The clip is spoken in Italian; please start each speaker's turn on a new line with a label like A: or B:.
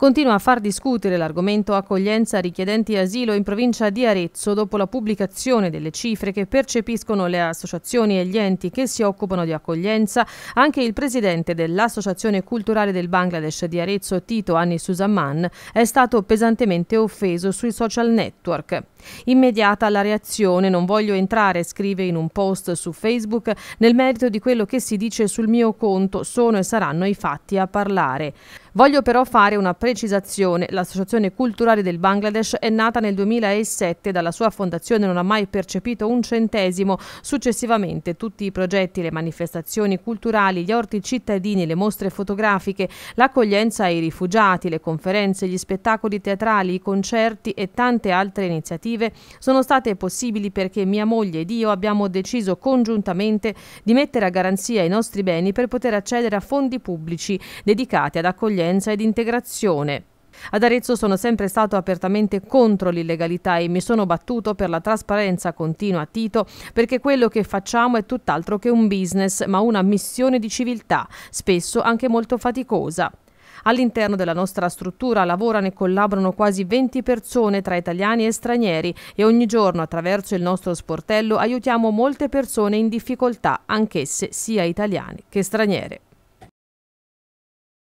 A: Continua a far discutere l'argomento accoglienza richiedenti asilo in provincia di Arezzo dopo la pubblicazione delle cifre che percepiscono le associazioni e gli enti che si occupano di accoglienza. Anche il presidente dell'Associazione Culturale del Bangladesh di Arezzo, Tito Anni Susamman, è stato pesantemente offeso sui social network. Immediata la reazione, non voglio entrare, scrive in un post su Facebook, nel merito di quello che si dice sul mio conto, sono e saranno i fatti a parlare. Voglio però fare una presentazione precisazione, l'Associazione Culturale del Bangladesh è nata nel 2007, dalla sua fondazione non ha mai percepito un centesimo. Successivamente tutti i progetti, le manifestazioni culturali, gli orti cittadini, le mostre fotografiche, l'accoglienza ai rifugiati, le conferenze, gli spettacoli teatrali, i concerti e tante altre iniziative sono state possibili perché mia moglie ed io abbiamo deciso congiuntamente di mettere a garanzia i nostri beni per poter accedere a fondi pubblici dedicati ad accoglienza ed integrazione persone. Ad Arezzo sono sempre stato apertamente contro l'illegalità e mi sono battuto per la trasparenza continua, a Tito, perché quello che facciamo è tutt'altro che un business, ma una missione di civiltà, spesso anche molto faticosa. All'interno della nostra struttura lavorano e collaborano quasi 20 persone tra italiani e stranieri e ogni giorno attraverso il nostro sportello aiutiamo molte persone in difficoltà, anch'esse sia italiane che straniere.